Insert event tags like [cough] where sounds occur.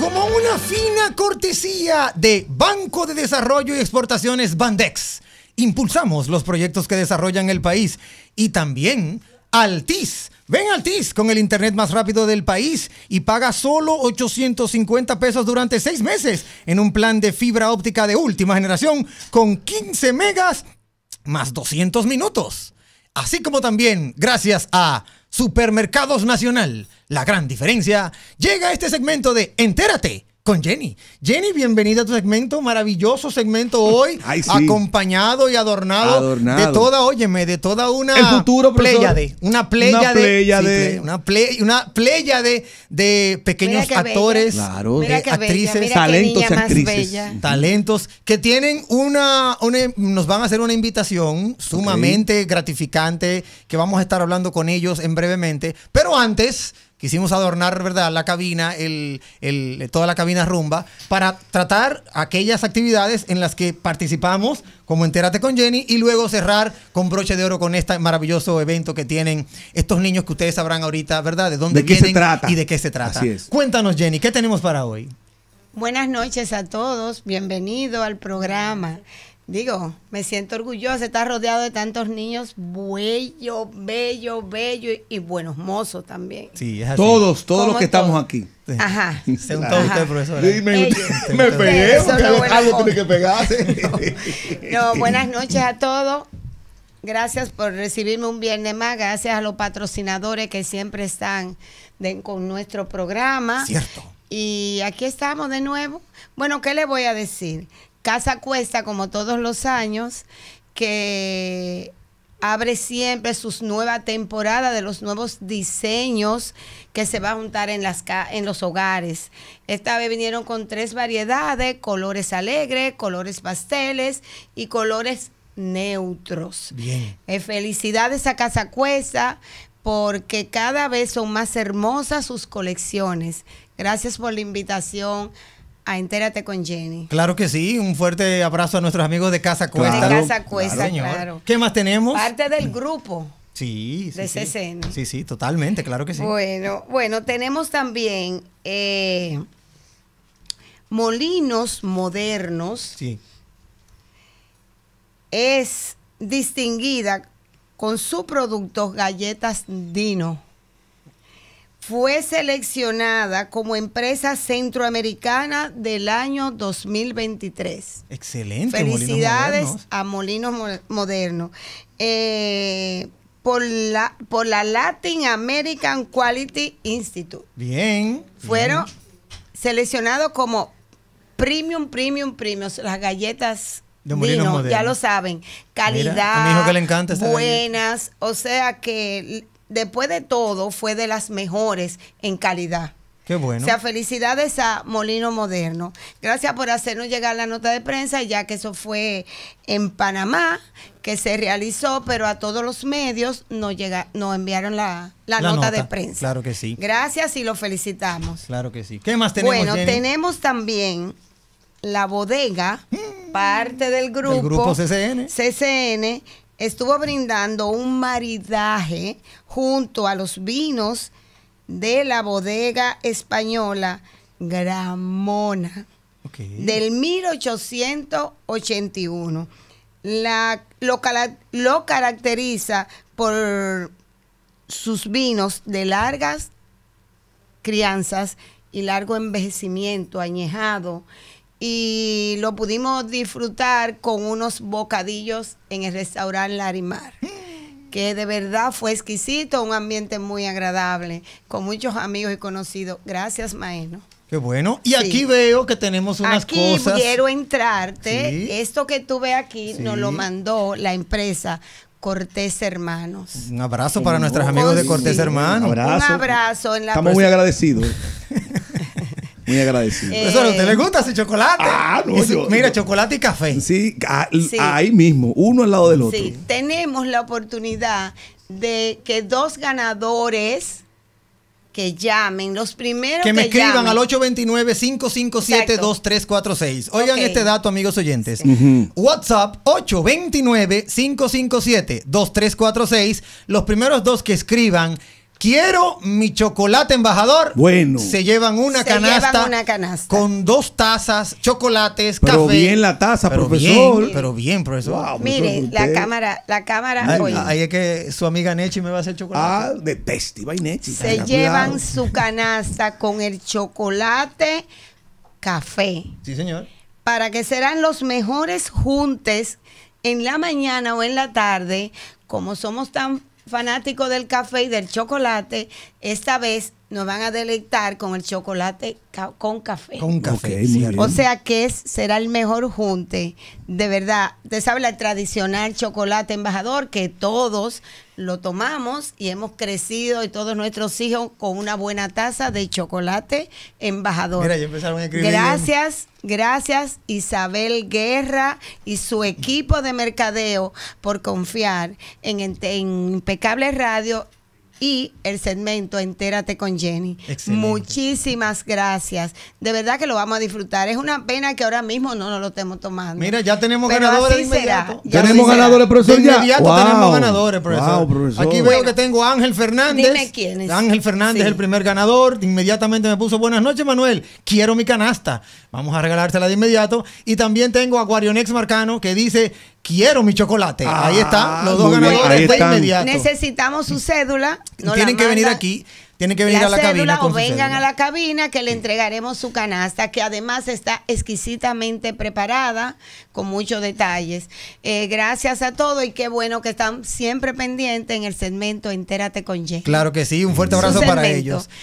Como una fina cortesía de Banco de Desarrollo y Exportaciones Bandex, impulsamos los proyectos que desarrollan el país y también Altiz. Ven al Altis con el internet más rápido del país y paga solo 850 pesos durante seis meses en un plan de fibra óptica de última generación con 15 megas más 200 minutos. Así como también gracias a Supermercados Nacional. La gran diferencia llega a este segmento de Entérate con Jenny. Jenny, bienvenida a tu segmento, maravilloso segmento hoy, Ay, acompañado y adornado, de toda, óyeme, de toda una El futuro, playa de, una playa, de, una play, de, pequeños actores, actrices, talentos actrices, talentos que tienen una, nos van a hacer una invitación sumamente gratificante que vamos a estar hablando con ellos en brevemente, pero antes quisimos adornar, ¿verdad?, la cabina, el, el, toda la cabina rumba, para tratar aquellas actividades en las que participamos, como Entérate con Jenny, y luego cerrar con broche de oro con este maravilloso evento que tienen estos niños que ustedes sabrán ahorita, ¿verdad?, de dónde se trata? y de qué se trata. es. Cuéntanos, Jenny, ¿qué tenemos para hoy? Buenas noches a todos, bienvenido al programa digo, me siento orgullosa, estar rodeado de tantos niños bello, bello, bello y, buenos mozos también. Sí, es así. Todos, todos los que estamos aquí. Ajá. Se todo usted, profesora. me, [laughs] pegué, algo tiene que pegarse. [laughs] no, buenas noches a todos. Gracias por recibirme un viernes más. Gracias a los patrocinadores que siempre están con nuestro programa. Cierto. Y aquí estamos de nuevo. Bueno, ¿qué le voy a decir? Casa Cuesta, como todos los años, que abre siempre sus nueva temporada de los nuevos diseños que se va a juntar en, las en los hogares. Esta vez vinieron con tres variedades, colores alegres, colores pasteles y colores neutros. Bien. Eh, felicidades a Casa Cuesta porque cada vez son más hermosas sus colecciones. Gracias por la invitación Ah, entérate con Jenny. Claro que sí, un fuerte abrazo a nuestros amigos de Casa Cuesta. De Casa Cuesta, claro, ¿Qué más tenemos? Parte del grupo. Sí, sí. De CCN. Sí. sí, totalmente, claro que sí. Bueno, bueno, tenemos también eh, molinos modernos. Sí. Es distinguida con su producto galletas Dino fue seleccionada como empresa centroamericana del año 2023. Excelente. Felicidades a Molinos Moderno. Eh, por la, por la Latin American Quality Institute. Bien. Fueron seleccionados como premium, premium, premium. Las galletas de Molino, ya lo saben. Calidad. a mi hijo que le encanta buenas. Galleta. O sea que después de todo, fue de las mejores en calidad. Qué bueno. O sea, felicidades a Molino Moderno. Gracias por hacernos llegar la nota de prensa, ya que eso fue en Panamá, que se realizó, pero a todos los medios nos, llega, enviaron la, nota, de prensa. Claro que sí. Gracias y lo felicitamos. Claro que sí. ¿Qué más tenemos? Bueno, tenemos también la bodega, mm. parte del grupo, El grupo CCN. CCN estuvo brindando un maridaje junto a los vinos de la bodega española Gramona del 1881. lo caracteriza por sus vinos de largas crianzas y largo envejecimiento, añejado y lo pudimos disfrutar con unos bocadillos en el restaurante Larimar que de verdad fue exquisito, un ambiente muy agradable, con muchos amigos y conocidos. Gracias, Maeno. Qué bueno. Y aquí veo que tenemos unas aquí quiero entrarte. Esto que tuve aquí nos lo mandó la empresa Cortés Hermanos. Un abrazo para nuestros amigos de Cortés Hermanos. Un abrazo. Estamos muy agradecidos. Muy agradecido. Eh, te gusta ese chocolate. Ah, no, Mira, chocolate y café. Sí, ahí mismo, uno al lado del otro. Sí, tenemos la oportunidad de que dos ganadores que llamen, los primeros que me que escriban al 829-557-2346. Oigan este dato, amigos oyentes. WhatsApp 829-557-2346. Los primeros dos que escriban Quiero mi chocolate embajador. Bueno. Se llevan una, se canasta, llevan una canasta. Con dos tazas, chocolates, pero café. Pero bien la taza, profesor. pero bien, profesor. Mire, la cámara, la cámara. ahí es que su amiga Nechi me va a hacer chocolate. Ah, de y va Nechi. Se llevan su canasta con el chocolate, café. Sí, señor. Para que serán los mejores juntes en la mañana o en la tarde, como somos tan fanático del café y del chocolate, esta vez nos van a deleitar con el chocolate con café. Con café, O sea que es, será el mejor junte, de verdad. Usted sabe el tradicional chocolate embajador que todos lo tomamos y hemos crecido y todos nuestros hijos con una buena taza de chocolate embajador. Mira, ya empezaron a escribir. Gracias, gracias Isabel Guerra y su equipo de mercadeo por confiar en, en Impecable Radio y el segmento Entérate con Jenny. Muchísimas gracias. De verdad que lo vamos a disfrutar. Es una pena que ahora mismo no nos lo estemos tomando. Mira, ya tenemos ganadores de tenemos ganadores, profesor. De tenemos ganadores, profesor. Aquí veo que tengo Ángel Fernández. Dime quién es. Ángel Fernández, es el primer ganador. Inmediatamente me puso buenas noches, Manuel. Quiero mi canasta. Vamos a regalársela de inmediato. Y también tengo a Guarionex Marcano que dice Quiero mi chocolate. ahí está ah, los dos ganadores de inmediato. Necesitamos su cédula. No tienen que venir aquí. Tienen que venir a la cabina. o vengan a la cabina que le entregaremos su canasta, que además está exquisitamente preparada, con muchos detalles. Eh, gracias a todos y qué bueno que están siempre pendientes en el segmento Entérate con Ye. Claro que sí, un fuerte abrazo para ellos.